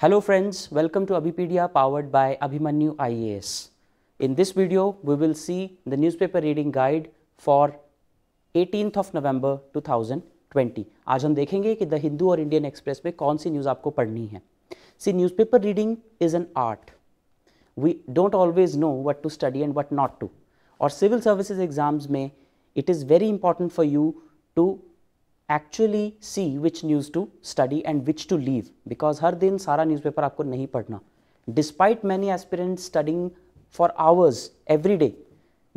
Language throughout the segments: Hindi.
Hello friends, welcome to Abipedia powered by Abhimanyu IAS. In this video, we will see the newspaper reading guide for 18th of November 2020. Today, we will see which news you have to read news the Hindu or Indian See, newspaper reading is an art. We don't always know what to study and what not to. Or civil services exams, mein, it is very important for you to actually see which news to study and which to leave because हर दिन सारा newspaper आपको नहीं पढ़ना despite many aspirants studying for hours every day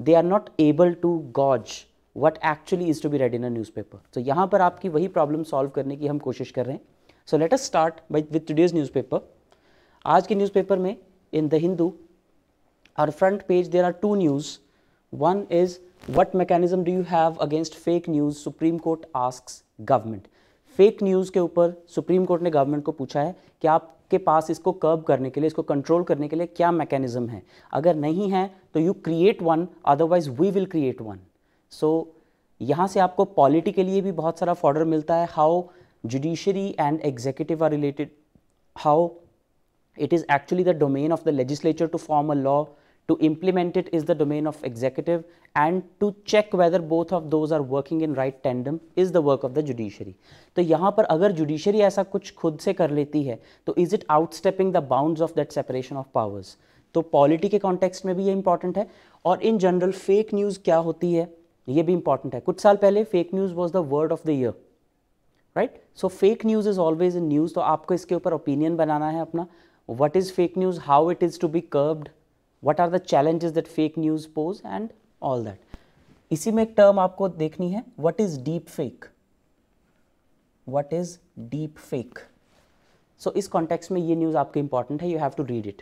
they are not able to gauge what actually is to be read in a newspaper so यहाँ पर आपकी वही problem solve करने की हम कोशिश कर so let us start with today's newspaper आज के newspaper in the Hindu our front page there are two news one is what mechanism do you have against fake news supreme court asks government fake news के ऊपर सुप्रीम कोर्ट ने गवर्नमेंट को पूछा है कि आपके पास इसको कर्ब करने के लिए इसको कंट्रोल करने के लिए क्या मैकेनिज्म है अगर नहीं है तो you create one otherwise we will create one so यहाँ से आपको पॉलिटी के लिए भी बहुत सारा फॉर्डर मिलता है how judiciary and executive are related how it is actually the domain of the legislature to form a law To implement it is the domain of executive and to check whether both of those are working in right tandem is the work of the judiciary. to yahan par agar judiciary aisa kuch khud se kar leti hai to is it outstepping the bounds of that separation of powers? to polity ke context mein bhi ye important hai aur in general fake news kya hoti hai ye bhi important hai kuch saal pehle fake news was the word of the year right so fake news is always in news तो आपको इसके ऊपर ओपिनियन बनाना है अपना what is fake news how it is to be curbed what are the challenges that fake news pose and all that इसी में एक टर्म आपको देखनी है what is deep fake what is deep fake so इस कॉन्टेक्स्ट में ये न्यूज़ आपके इंपॉर्टेंट है you have to read it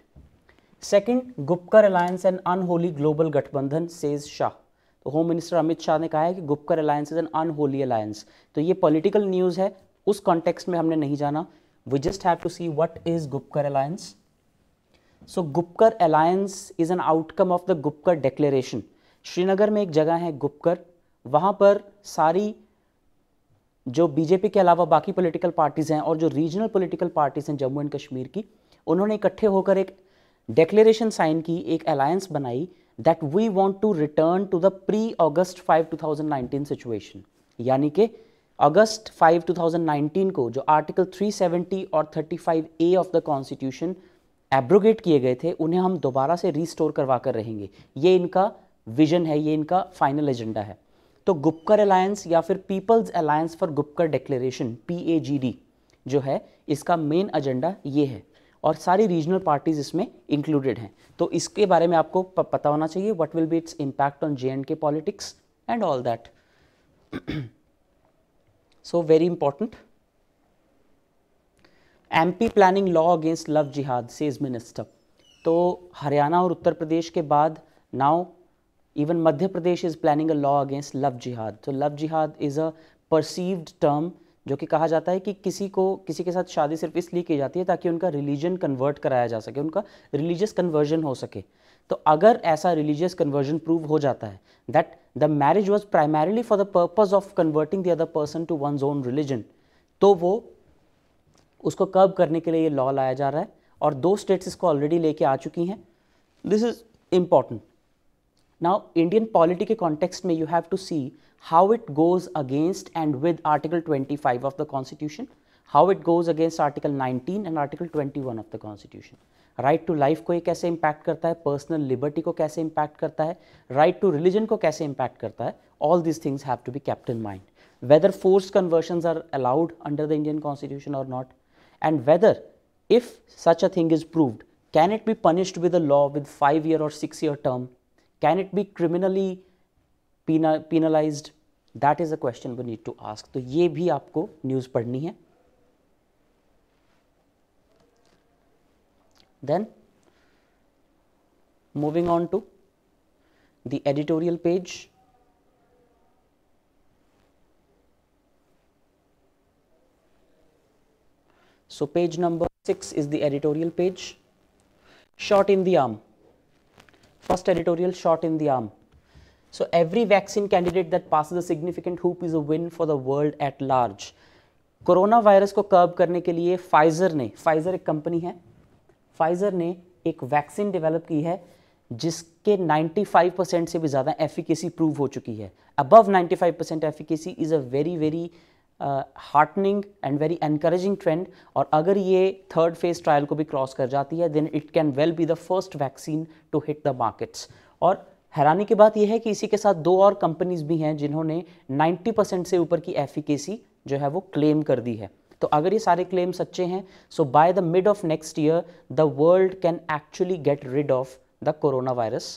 second Gupkar alliance and unholy global गठबंधन सेज शाह तो होम मिनिस्टर अमित शाह ने कहा है कि Gupkar alliance is an unholy alliance तो ये पॉलिटिकल न्यूज़ है उस कॉन्टेक्स्ट में हमने नहीं जाना we just have to see what is Gupkar alliance so Gupkar alliance is an outcome of the Gupkar declaration Srinagar में एक जगह है गुप्कर वहाँ पर सारी जो बीजेपी के अलावा बाकी पॉलिटिकल पार्टीज़ हैं और जो रीजनल पॉलिटिकल पार्टीज़ हैं जम्मू एंड कश्मीर की उन्होंने इकट्ठे होकर एक डिक्लेरेशन साइन की एक अलायंस बनाई that we want to return to the pre August five two thousand nineteen situation यानी कि अगस्त 5 2019 को जो आर्टिकल 370 और 35 A of the constitution abrogate किए गए थे उन्हें हम दोबारा से रिस्टोर करवा कर रहेंगे ये इनका विजन है ये इनका फाइनल एजेंडा है तो गुप्कर अलायंस या फिर people's alliance for Gupkar declaration P जो है इसका मेन एजेंडा ये है और सारी रीजनल पार्टीज इसमें इंक्लूडेड हैं तो इसके बारे में आपको पता होना चाहिए what will be its impact on J and K politics and all that so very important MP planning law against love jihad says minister तो हरियाणा और उत्तर प्रदेश के बाद now even Madhya Pradesh is planning a law against love jihad तो लव जिहाद इज़ अ परसीव्ड टर्म जो कि कहा जाता है कि किसी को किसी के साथ शादी सिर्फ इसलिए की जाती है ताकि उनका रिलीजन कन्वर्ट कराया जा सके उनका रिलीजियस कन्वर्जन हो सके तो अगर ऐसा रिलीजियस कन्वर्जन प्रूव हो जाता है that the marriage was primarily for the purpose of converting the other person to one own religion तो वो उसको कर्व करने के लिए ये लॉ लाया जा रहा है और दो स्टेट्स इसको ऑलरेडी लेके आ चुकी हैं this is important now Indian polity के कॉन्टेक्स्ट में you have to see how it goes against and with article 25 of the constitution how it goes against article 19 and article 21 of the constitution right to life को ये कैसे इम्पैक्ट करता है पर्सनल लिबर्टी को कैसे इम्पैक्ट करता है राइट टू रिलीजन को कैसे इम्पैक्ट करता है all these things have to be kept in mind whether force conversion are allowed under the Indian constitution और not and whether if such a thing is proved, can it be punished with a law with 5 year or 6 year term? Can it be criminally penalized? That is a question we need to ask. तो ये भी आपको news पढ़नी है Then moving on to the editorial page. So page number 6 is the editorial page. Shot in the arm. First editorial shot in the arm. So every vaccine candidate that passes a significant hoop is a win for the world at large. Corona virus को कर्ब करने के लिए फाइजर ने फाइजर एक कंपनी है फाइजर ने एक वैक्सीन डेवलप की है जिसके 95 से भी ज़्यादा एफिकेसी प्रूव हो चुकी है above 95 efficacy is a very very heartening and very encouraging trend और अगर ये थर्ड फेज ट्रायल को भी क्रॉस कर जाती है then it can well be the first vaccine to hit the markets और हैरानी की बात यह है कि इसी के साथ दो और कंपनीज भी हैं जिन्होंने 90 परसेंट से ऊपर की एफिकेसी जो है वो क्लेम कर दी है तो अगर ये सारे क्लेम सच्चे हैं so by the mid of next year the world can actually get rid of the corona virus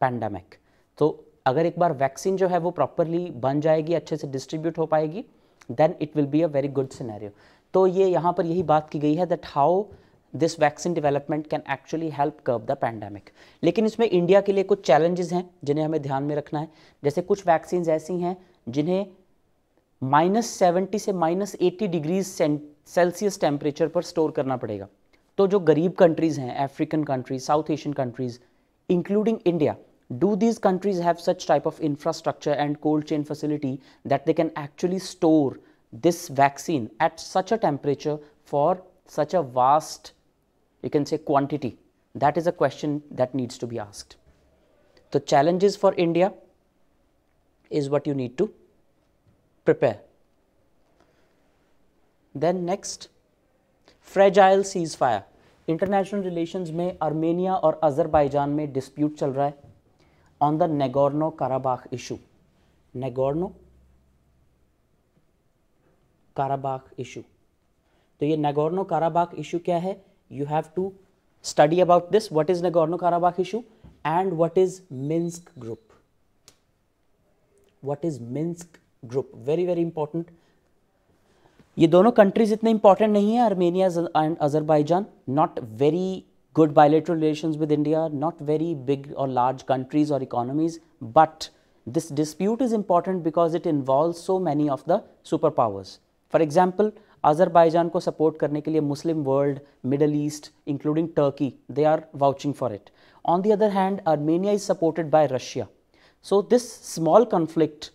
pandemic तो अगर एक बार वैक्सीन जो है वो प्रॉपरली बन जाएगी अच्छे से डिस्ट्रीब्यूट हो पाएगी then it will be a very good scenario तो ये यहाँ पर यही बात की गई है that how this vaccine development can actually help curve the pandemic लेकिन इसमें इंडिया के लिए कुछ चैलेंजेस हैं जिन्हें हमें ध्यान में रखना है जैसे कुछ वैक्सीन ऐसी हैं जिन्हें माइनस सेवेंटी से minus eighty degrees Celsius temperature पर स्टोर करना पड़ेगा तो जो गरीब कंट्रीज़ हैं African countries south Asian countries including India do these countries have such type of infrastructure and cold chain facility that they can actually store this vaccine at such a temperature for such a vast you can say quantity that is a question that needs to be asked the challenges for india is what you need to prepare then next fragile ceasefire International relations: may Armenia or Azerbaijan? may dispute chal raha hai. on the Nagorno-Karabakh issue. Nagorno-Karabakh issue. तो ये नागोर्नो काराबाग इशू क्या है you have to study about this what is Nagorno Karabakh issue and what is Minsk group what is Minsk group very very important ये दोनों कंट्रीज इतने इंपॉर्टेंट नहीं है Armenia and Azerbaijan not very good bilateral relations with India, not very big or large countries or economies, but this dispute is important because it involves so many of the superpowers. For example, Azerbaijan को support करने के लिए Muslim world, Middle East, including Turkey, they are vouching for it. On the other hand, Armenia is supported by Russia. So this small conflict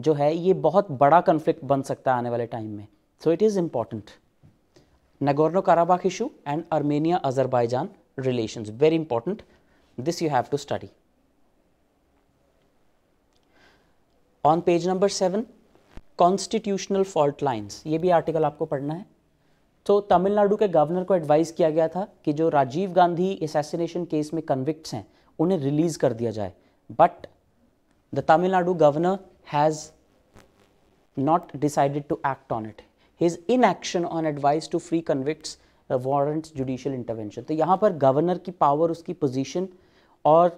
जो है ये बहुत बड़ा conflict बन सकता है आने time So it is important. Nagorno-Karabakh issue and Armenia-Azerbaijan relations. Very important. This you have to study. On page number seven constitutional fault lines ये भी आर्टिकल आपको पढ़ना है तो तमिलनाडु के गवर्नर को एडवाइस किया गया था कि जो राजीव गांधी एसेसिनेशन केस में कन्विक्ट हैं उन्हें रिलीज कर दिया जाए but the Tamil Nadu governor has not decided to act on it his inaction on advice to free convict warrant judicial intervention तो यहाँ पर गवर्नर की पावर उसकी पोजिशन और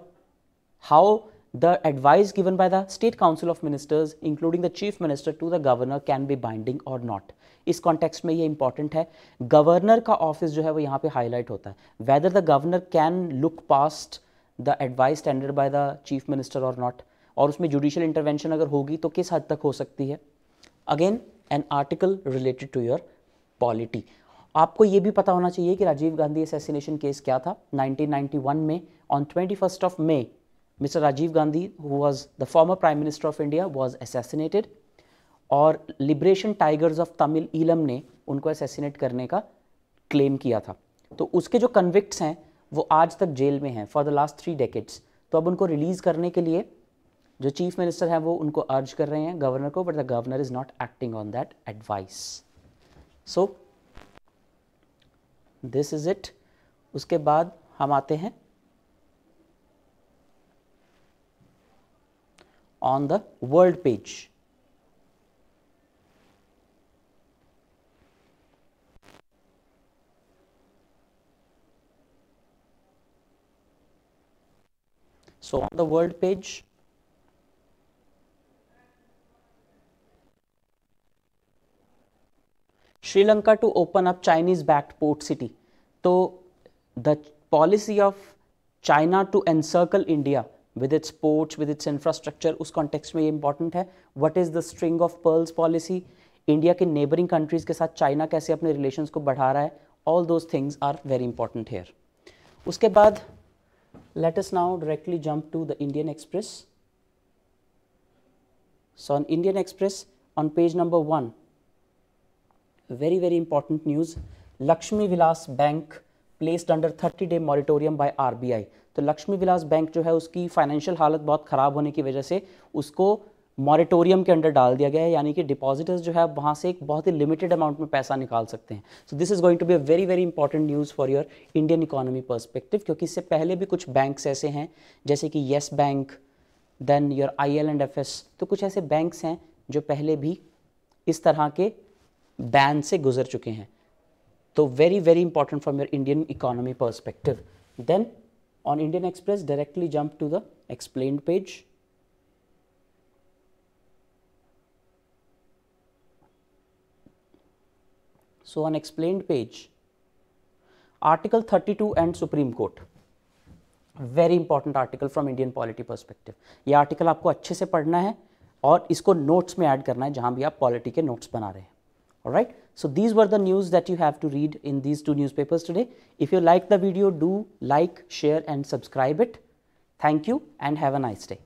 how the advice given by the state council of ministers including the chief minister to the governor can be binding और नॉट इस कॉन्टेक्स्ट में ये इंपॉर्टेंट है गवर्नर का ऑफिस जो है वो यहाँ पे हाईलाइट होता है whether the governor can look past the advice standard by the chief minister और नॉट और उसमें जुडिशियल इंटरवेंशन अगर होगी तो किस हद तक हो सकती है again an article related to your polity आपको ये भी पता होना चाहिए कि राजीव गांधी असैसिनेशन केस क्या था 1991 में on twenty first of May mister Rajiv Gandhi who was the former prime minister of India was assassinated और liberation tigers of Tamil Eelam ने उनको असैसिनेट करने का क्लेम किया था तो उसके जो कन्विक्ट हैं वो आज तक जेल में हैं for the last three decades तो अब उनको रिलीज़ करने के लिए जो चीफ मिनिस्टर हैं वो उनको अर्ज कर रहे हैं गवर्नर को but the governor is not acting on that advice so this is it उसके बाद हम आते हैं on the world page So, on the world page, Sri Lanka to open up Chinese backed port city तो the policy of China to encircle India with its ports with its infrastructure उस कॉन्टेक्स्ट में ये इंपॉर्टेंट है what is the string of pearls policy India के नेबरिंग कंट्रीज के साथ चाइना कैसे अपने रिलेशन को बढ़ा रहा है all those things are very important here उसके बाद let's now directly jump to the Indian Express so on Indian Express on page number one very, very important news. Lakshmi Vilas Bank placed under 30 day moratorium by RBI. तो लक्ष्मी विलास बैंक जो है उसकी फाइनेंशियल हालत बहुत ख़राब होने की वजह से उसको मॉरिटोरियम के अंडर डाल दिया गया है यानी कि डिपॉजिटर्स जो है वहाँ से एक बहुत ही लिमिटेड अमाउंट में पैसा निकाल सकते हैं so this is going to be a very very important news for your Indian economy perspective क्योंकि इससे पहले भी कुछ बैंक्स ऐसे हैं जैसे कि Yes Bank then your I L and F S तो कुछ ऐसे बैंक्स हैं जो पहले भी इस तरह के बैन से गुजर चुके हैं तो very very important from your Indian economy perspective then on Indian Express directly jump to the explain page so on explain page article thirty two and supreme court very important article from Indian polity perspective यह आर्टिकल आपको अच्छे से पढ़ना है और इसको नोट्स में एड करना है जहां भी आप पॉलिटी के नोट्स बना रहे हैं all right so these were the news that you have to read in these two newspapers today if you like the video do like share and subscribe it thank you and have a nice day